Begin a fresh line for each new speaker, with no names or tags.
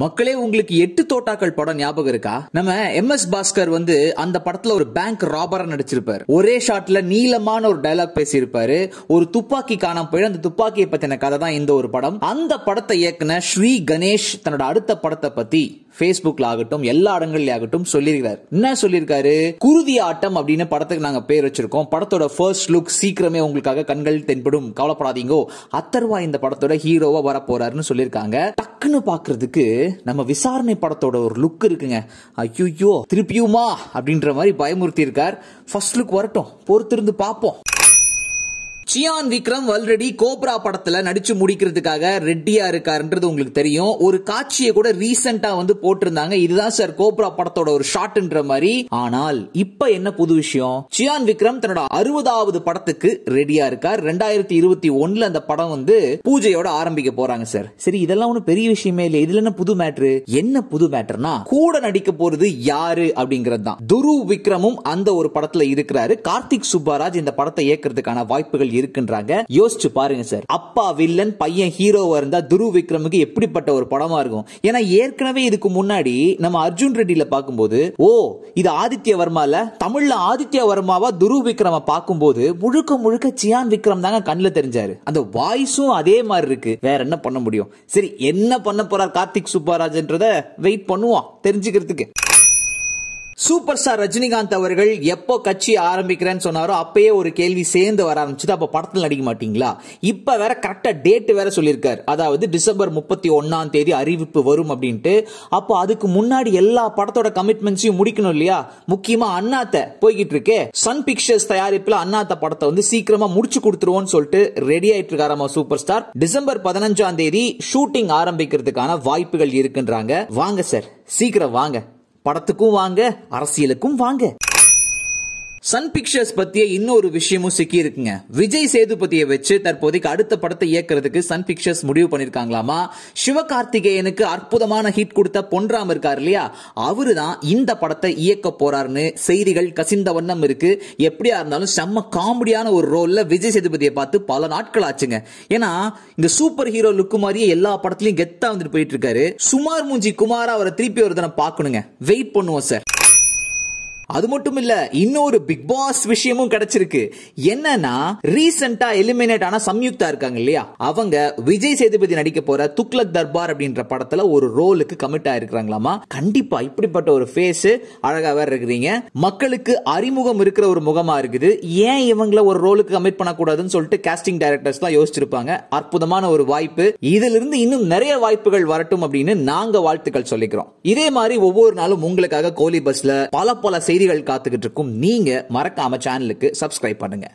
மக்களே உங்களுக்கு எட்டு தோட்டாக்கள் படம் ஞாபகம் இருக்கா நம்ம எம் எஸ் பாஸ்கர் வந்து அந்த படத்துல ஒரு பேங்க் ராபரா நடிச்சிருப்பாரு ஒரே ஷாட்ல நீளமான ஒரு டைலாக் பேசியிருப்பாரு ஒரு துப்பாக்கி காணாம போய் அந்த துப்பாக்கியை பத்தின கதை தான் இந்த ஒரு படம் அந்த படத்தை இயக்குன ஸ்ரீ கணேஷ் தன்னோட அடுத்த படத்தை பத்தி பேஸ்புக்ல ஆகட்டும் எல்லா இடங்கள்ல ஆகட்டும் சொல்லியிருக்காரு என்ன சொல்லியிருக்காரு குருதி ஆட்டம் அப்படின்னு படத்துக்கு நாங்க பேர் வச்சிருக்கோம் படத்தோட ஃபர்ஸ்ட் லுக் சீக்கிரமே உங்களுக்காக கண்கள் தென்படும் கவலைப்படாதீங்கோ அத்தர்வா இந்த படத்தோட ஹீரோவா வர போறாருன்னு சொல்லியிருக்காங்க டக்குன்னு பார்க்குறதுக்கு நம்ம விசாரணை படத்தோட ஒரு லுக் இருக்குங்க ஐயோ திருப்பியுமா அப்படின்ற மாதிரி பயமுறுத்தி இருக்கார் ஃபர்ஸ்ட் லுக் வரட்டும் பொறுத்திருந்து பார்ப்போம் சியான் விக்ரம் ஆல்ரெடி கோப்ரா படத்துல நடிச்சு முடிக்கிறதுக்காக ரெட்டியா இருக்காருன்றது உங்களுக்கு தெரியும் ஒரு காட்சியை கூட ரீசெண்டா வந்து போட்டிருந்தாங்க இதுதான் சார் கோப்ரா படத்தோட ஒரு ஷார்ட்ன்ற மாதிரி ஆனால் இப்ப என்ன புது விஷயம் சியான் விக்ரம் தன்னோட அறுபதாவது படத்துக்கு ரெடியா இருக்கார் ரெண்டாயிரத்தி இருபத்தி ஒன்னுல அந்த படம் வந்து பூஜையோட ஆரம்பிக்க போறாங்க சார் சரி இதெல்லாம் ஒன்றும் பெரிய விஷயமே இல்லை இதுல என்ன புது மேட்ரு என்ன புது மேட்ருனா கூட நடிக்க போறது யாரு அப்படிங்கிறது தான் துரு விக்ரமும் அந்த ஒரு படத்துல இருக்கிறாரு கார்த்திக் சுப்பாராஜ் இந்த படத்தை இயக்கிறதுக்கான வாய்ப்புகள் இருக்குன்றாங்க யோசிச்சு பாருங்க சார் அப்பா வில்லன் பையன் ஹீரோவா இருந்தா துருவ் விக்ரமுக்கு எப்படிப்பட்ட ஒரு படமா இருக்கும் ஏன்னா ஏற்கனவே இதுக்கு முன்னாடி நம்ம அர்ஜுன் ரெட்டில பார்க்கும்போது ஓ இது ஆதித்ய வர்மால தமிழ்ல ஆதித்ய வர்மாவா துருவ் விக்ரம பார்க்கும்போது முழுக்க முழுக்க சியான் விக்ரம் தாங்க கண்ணுல தெரிஞ்சாரு அந்த வாய்ஸும் அதே மாதிரி இருக்கு வேற என்ன பண்ண முடியும் சரி என்ன பண்ண போறார் கார்த்திக் சுப்பராஜன்றத வெயிட் பண்ணுவோம் தெரிஞ்சுக்கிறதுக்கு சூப்பர் ஸ்டார் ரஜினிகாந்த் அவர்கள் எப்போ கட்சி ஆரம்பிக்கிறேன்னு சொன்னாரோ அப்பயே ஒரு கேள்வி சேர்ந்து வர ஆரம்பிச்சது அப்போ படத்தில் நடிக்க மாட்டீங்களா இப்போ வேற கரெக்டாக டேட்டு வேற சொல்லியிருக்கார் அதாவது டிசம்பர் முப்பத்தி ஒன்னாம் தேதி அறிவிப்பு வரும் அப்படின்ட்டு அப்போ அதுக்கு முன்னாடி எல்லா படத்தோட கமிட்மெண்ட்ஸையும் முடிக்கணும் இல்லையா முக்கியமாக அண்ணாத்த போய்கிட்டு இருக்கே சன் பிக்சர்ஸ் தயாரிப்பில் அண்ணாத்த படத்தை வந்து சீக்கிரமா முடிச்சு கொடுத்துருவோன்னு சொல்லிட்டு ரெடி ஆயிட்டு இருக்காராமா சூப்பர் ஸ்டார் டிசம்பர் பதினஞ்சாம் தேதி ஷூட்டிங் ஆரம்பிக்கிறதுக்கான வாய்ப்புகள் இருக்குன்றாங்க வாங்க சார் சீக்கிரம் வாங்க படத்துக்கும் வாங்க அரசியலுக்கும் வாங்க சன் பிக்சர்ஸ் பத்திய இன்னொரு விஷயமும் சிக்கி இருக்குங்க விஜய் சேதுபதியை வச்சு தற்போதைக்கு அடுத்த படத்தை இயக்குறதுக்கு சன் பிக்சர்ஸ் முடிவு பண்ணிருக்காங்களாமா சிவகார்த்திகேயனுக்கு அற்புதமான ஹிட் கொடுத்த பொன்ராம் இருக்கார் இல்லையா அவரு தான் இந்த படத்தை இயக்க போறாருன்னு செய்திகள் கசிந்த வண்ணம் இருக்கு எப்படியா இருந்தாலும் செம்ம காமெடியான ஒரு ரோல்ல விஜய் சேதுபதியை பார்த்து பல நாட்கள் ஆச்சுங்க ஏன்னா இந்த சூப்பர் ஹீரோ லுக்கு மாதிரியே எல்லா படத்துலயும் கெத்தா வந்துட்டு போயிட்டு இருக்காரு சுமார் மூஞ்சி குமாரா அவரை திருப்பி ஒரு தினம் பார்க்கணுங்க வெயிட் பண்ணுவோம் சார் அது மட்டும் இல்ல இன்னொரு பிக் பாஸ் விஷயமும் கிடைச்சிருக்கு என்னன்னா ரீசெண்டா எலிமினேட் ஆன சம்யுக்தா இருக்காங்க இல்லையா அவங்க விஜய் சேதுபதி நடிக்க போற துக்லக் தர்பார் அப்படின்ற படத்துல ஒரு ரோலுக்கு கமிட் ஆயிருக்காங்களாமா கண்டிப்பா இப்படிப்பட்ட ஒரு ஃபேஸ் அழகா வேற இருக்கிறீங்க மக்களுக்கு அறிமுகம் இருக்கிற ஒரு முகமா இருக்குது ஏன் இவங்களை ஒரு ரோலுக்கு கமிட் பண்ணக்கூடாதுன்னு சொல்லிட்டு கேஸ்டிங் டைரக்டர்ஸ் தான் யோசிச்சிருப்பாங்க அற்புதமான ஒரு வாய்ப்பு இதுல இருந்து இன்னும் நிறைய வாய்ப்புகள் வரட்டும் அப்படின்னு நாங்க வாழ்த்துக்கள் சொல்லிக்கிறோம் இதே மாதிரி ஒவ்வொரு நாளும் உங்களுக்காக கோலி பஸ்ல பல பல செய்தி செய்திகள் காத்துக்கிட்டு இருக்கும் நீங்க மறக்காம சேனலுக்கு சப்ஸ்கிரைப் பண்ணுங்க